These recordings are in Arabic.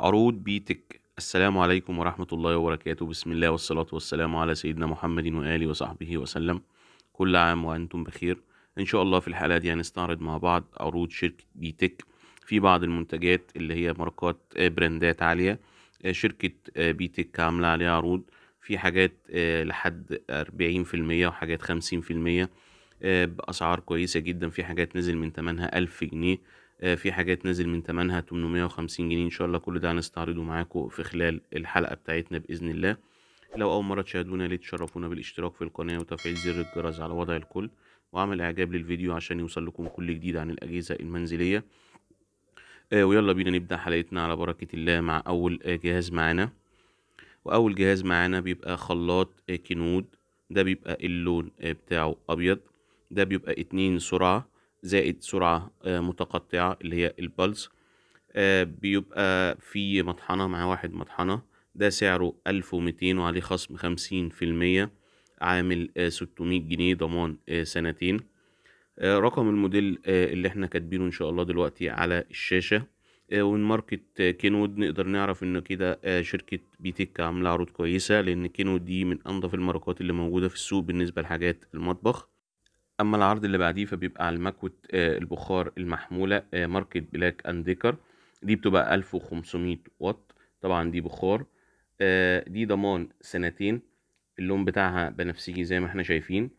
عروض بيتك السلام عليكم ورحمة الله وبركاته بسم الله والصلاة والسلام على سيدنا محمد وآله وصحبه وسلم كل عام وأنتم بخير إن شاء الله في الحلقة دي هنستعرض مع بعض عروض شركة بيتك في بعض المنتجات اللي هي ماركات آه، براندات عالية آه، شركة آه، بيتك عاملة عليها عروض في حاجات لحد أربعين في المية وحاجات خمسين في المية بأسعار كويسة جدا في حاجات نزل من تمنها ألف جنيه آه، في حاجات نازل من تمنها 850 جنيه ان شاء الله كل ده هنستعرضه معاكم في خلال الحلقه بتاعتنا باذن الله لو اول مره تشاهدونا ليه تشرفونا بالاشتراك في القناه وتفعيل زر الجرس على وضع الكل وعمل اعجاب للفيديو عشان يوصل لكم كل جديد عن الاجهزه المنزليه آه، ويلا بينا نبدا حلقتنا على بركه الله مع اول جهاز معانا واول جهاز معانا بيبقى خلاط كنود ده بيبقى اللون بتاعه ابيض ده بيبقى اتنين سرعه زائد سرعة آه، متقطعة اللي هي البلس آه، بيبقى في مطحنة مع واحد مطحنة ده سعره ألف ومتين وعليه خصم خمسين في المية عامل آه، ستمية جنيه ضمان سنتين رقم الموديل اللي احنا كاتبينه ان شاء الله دلوقتي على الشاشة ومن ماركة كينود نقدر نعرف ان كده شركة بيتك عاملة عروض كويسة لان كينود دي من انضف الماركات اللي موجودة في السوق بالنسبة لحاجات المطبخ اما العرض اللي بعديه فبيبقى على المكوه آه، البخار المحمولة آه، ماركة بلاك اند ديكر دي بتبقى 1500 واط طبعا دي بخار آه، دي ضمان سنتين اللون بتاعها بنفسجي زي ما احنا شايفين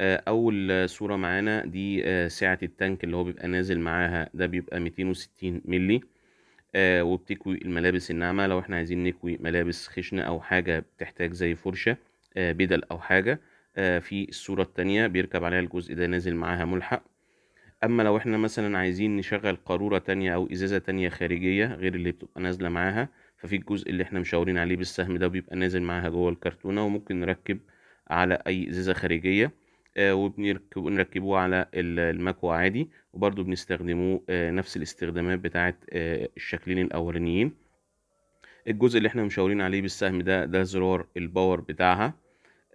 اول صورة معانا دي سعة التانك اللي هو بيبقى نازل معاها ده بيبقى 260 ملي وبتكوي الملابس الناعمة لو احنا عايزين نكوي ملابس خشنة او حاجة بتحتاج زي فرشة بدل او حاجة آه، في الصورة التانية بيركب عليها الجزء ده نازل معاها ملحق اما لو احنا مثلا عايزين نشغل قارورة تانية او ازازة تانية خارجية غير اللي بتبقى نازلة معاها ففي الجزء اللي احنا مشاورين عليه بالسهم ده بيبقى نازل معاها جوه الكرتونة وممكن نركب على اي ازازة خارجية آه، وبنركبوه على الماكو عادي وبرضو بنستخدموه آه، نفس الاستخدامات بتاعة الشكلين الاولانيين الجزء اللي احنا مشاورين عليه بالسهم ده ده زرار الباور بتاعها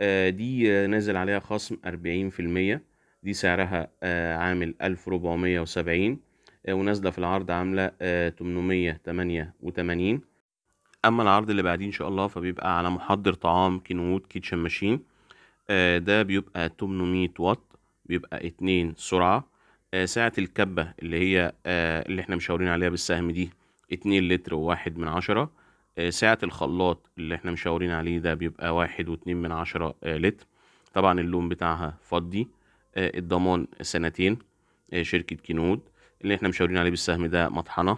آه، دي نازل عليها خصم أربعين في المية دي سعرها آه، عامل ألف ربعمية وسبعين آه، ونازلة في العرض عاملة تمنمية تمانية وتمانين أما العرض اللي بعديه إن شاء الله فبيبقى على محضر طعام كينوود كيتشن ماشين ده بيبقى تمنمية واط بيبقى اتنين سرعة ساعة الكبة اللي هي اللي احنا مشاورين عليها بالسهم دي اتنين لتر وواحد من عشرة آه، سعة الخلاط اللي احنا مشاورين عليه ده بيبقى واحد واتنين من عشرة آه، لتر طبعا اللون بتاعها فضي آه، الضمان سنتين شركة كينود اللي احنا مشاورين عليه بالسهم ده مطحنة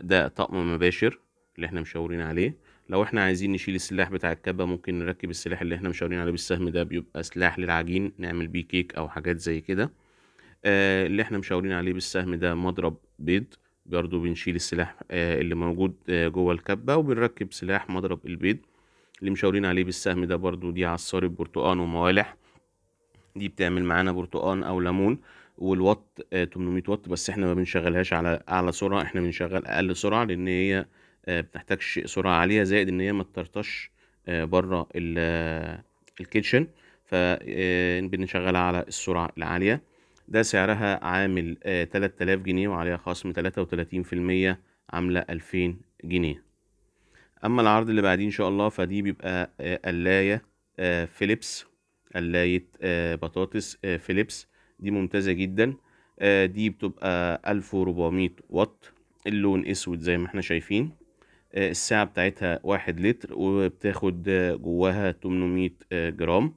ده طقم مباشر اللي احنا مشاورين عليه لو احنا عايزين نشيل السلاح بتاع الكبة ممكن نركب السلاح اللي احنا مشاورين عليه بالسهم ده بيبقى سلاح للعجين نعمل بيه كيك او حاجات زي كده اللي احنا مشاورين عليه بالسهم ده مضرب بيض برضو بنشيل السلاح آه، اللي موجود آه، جوه الكبة وبنركب سلاح مضرب البيض اللي مشاورين عليه بالسهم ده برضو دي عصارة برتقان وموالح دي بتعمل معانا برتقان او ليمون والوات 800 آه، وات بس احنا ما بنشغلهاش على اعلى سرعه احنا بنشغل اقل سرعه لان هي بتحتاجش سرعه عاليه زائد ان هي ما تطرطش بره الكيتشن فبنشغلها على السرعه العاليه ده سعرها عامل آه، تلات آلاف جنيه وعليها خصم تلاتة وتلاتين في المية عاملة ألفين جنيه أما العرض اللي بعديه إن شاء الله فدي بيبقى آه، قلاية آه، فيليبس قلاية بطاطس فيليبس دي ممتازة جدا دي بتبقى ألف وربعمائة واط اللون اسود زي ما احنا شايفين الساعة بتاعتها واحد لتر وبتاخد جواها تمنمائة جرام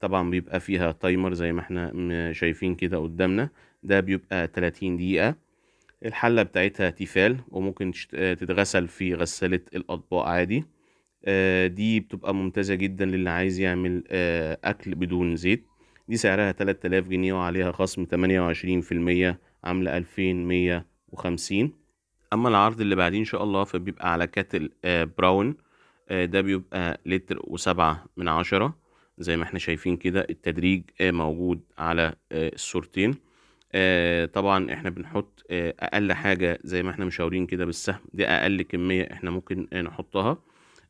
طبعا بيبقى فيها تايمر زي ما احنا شايفين كده قدامنا ده بيبقى 30 دقيقة الحلة بتاعتها تيفال وممكن آه، تتغسل في غسالة الأطباق عادي آه، دي بتبقى ممتازة جدا للي عايز يعمل آه، أكل بدون زيت دي سعرها 3000 جنيه وعليها خصم 28% عاملة 2150 أما العرض اللي بعديه إن شاء الله فبيبقى على كاتل براون ده بيبقى لتر وسبعة من عشرة زي ما احنا شايفين كده التدريج آه، موجود على آه، الصورتين آه، طبعا احنا بنحط اقل حاجه زي ما احنا مشاورين كده بالسهم دي اقل كميه احنا ممكن نحطها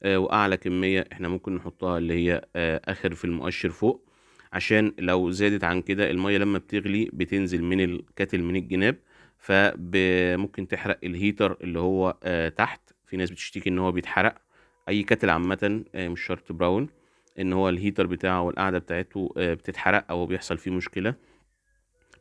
واعلى كميه احنا ممكن نحطها اللي هي اخر في المؤشر فوق عشان لو زادت عن كده الميه لما بتغلي بتنزل من الكتل من الجناب فممكن تحرق الهيتر اللي هو تحت في ناس بتشتكي ان هو بيتحرق اي كتل عامه مش شرط براون ان هو الهيتر بتاعه والقعده بتاعته آه، بتتحرق او بيحصل فيه مشكله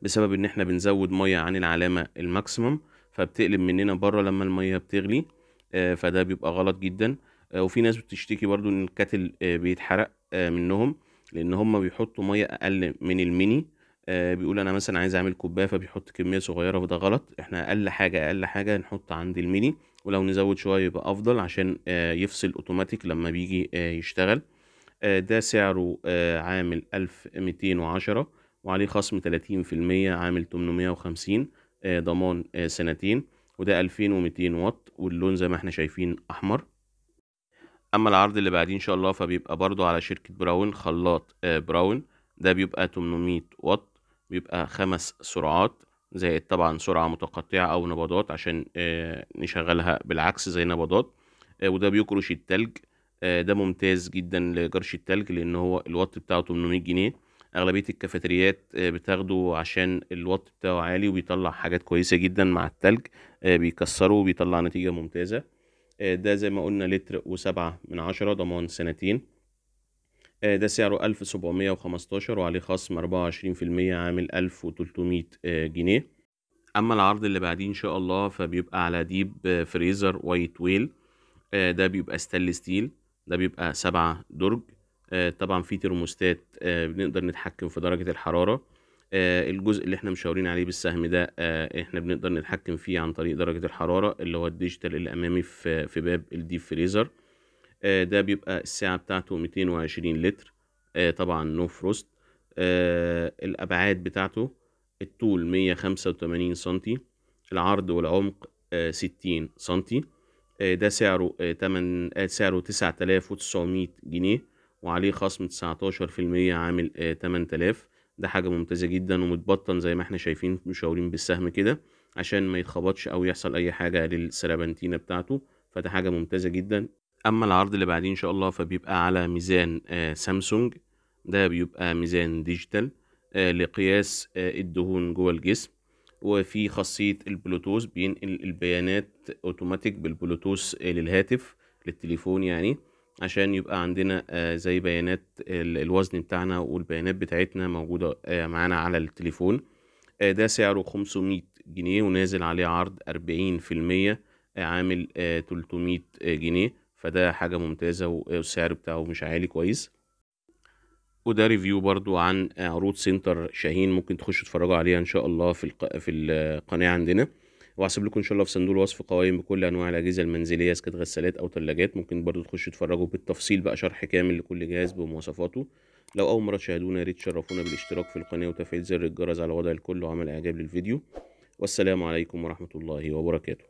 بسبب ان احنا بنزود ميه عن العلامه الماكسيمم فبتقلب مننا بره لما الميه بتغلي آه، فده بيبقى غلط جدا آه، وفي ناس بتشتكي برضو ان الكاتل بيتحرق منهم لان هم بيحطوا ميه اقل من الميني بيقول انا مثلا عايز اعمل كوبايه فبيحط كميه صغيره وده غلط احنا اقل حاجه اقل حاجه نحط عند الميني ولو نزود شويه يبقى افضل عشان يفصل اوتوماتيك لما بيجي يشتغل آه، ده سعره آه، عامل 1210 وعليه خصم 30% عامل 850 آه، ضمان سنتين وده 2200 واط واللون زي ما احنا شايفين احمر اما العرض اللي بعديه ان شاء الله فبيبقى برضو على شركة براون خلاط براون ده بيبقى 800 واط بيبقى خمس سرعات زائد طبعا سرعة متقطعة او نبضات عشان نشغلها بالعكس زي نبضات وده بيكرش التلج آه، ده ممتاز جدا لجرش التلج لان هو الوات بتاعه 800 جنيه اغلبيه الكافيتريات آه، بتاخده عشان الوات بتاعه عالي وبيطلع حاجات كويسه جدا مع التلج آه، بيكسره وبيطلع نتيجه ممتازه ده زي ما قلنا لتر وسبعة من عشرة ضمان سنتين ده سعره ألف سبعمية وخمستاشر وعليه خصم أربعة وعشرين في المية عامل ألف وتلتمية جنيه أما العرض اللي بعديه إن شاء الله فبيبقى على ديب فريزر وايت ويل ده بيبقى ستانلس ستيل ده بيبقى سبعة درج آه، طبعا في ترموستات آه، بنقدر نتحكم في درجة الحرارة آه، الجزء اللي احنا مشاورين عليه بالسهم ده احنا بنقدر نتحكم فيه عن طريق درجة الحرارة اللي هو الديجيتال الأمامي في, في باب الديب فريزر ده بيبقى السعة بتاعته 220 لتر طبعا نو فروست الأبعاد بتاعته الطول 185 سنتي العرض والعمق 60 سنتي آه، ده سعره آه، تمن آه، سعره تسعة آلاف وتسعمية جنيه وعليه خصم تسعتاشر في المية عامل تمن آلاف ده حاجة ممتازة جدا ومتبطن زي ما احنا شايفين مشاورين بالسهم كده عشان ما يتخبطش أو يحصل أي حاجة للسربنتينة بتاعته فده حاجة ممتازة جدا أما العرض اللي بعديه إن شاء الله فبيبقى على ميزان سامسونج ده بيبقى ميزان ديجيتال لقياس الدهون جوه الجسم وفي خاصية البلوتوث بينقل البيانات اوتوماتيك بالبلوتوث آه، للهاتف للتليفون يعني عشان يبقى عندنا آه، زي بيانات الوزن بتاعنا والبيانات بتاعتنا موجودة آه، معانا على التليفون ده سعره 500 جنيه ونازل عليه عرض 40% عامل 300 جنيه فده حاجة ممتازة والسعر بتاعه مش عالي كويس وده ريفيو برضو عن آه، عروض سنتر شاهين ممكن تخشوا تتفرجوا عليها ان شاء الله في الق... في القناه عندنا وهسيب لكم ان شاء الله في صندوق الوصف قوائم بكل انواع الاجهزه المنزليه سكت غسالات او ثلاجات ممكن برضو تخشوا تتفرجوا بالتفصيل بقى شرح كامل لكل جهاز بمواصفاته لو اول مره تشاهدونا يا ريت تشرفونا بالاشتراك في القناه وتفعيل زر الجرس على وضع الكل وعمل اعجاب للفيديو والسلام عليكم ورحمه الله وبركاته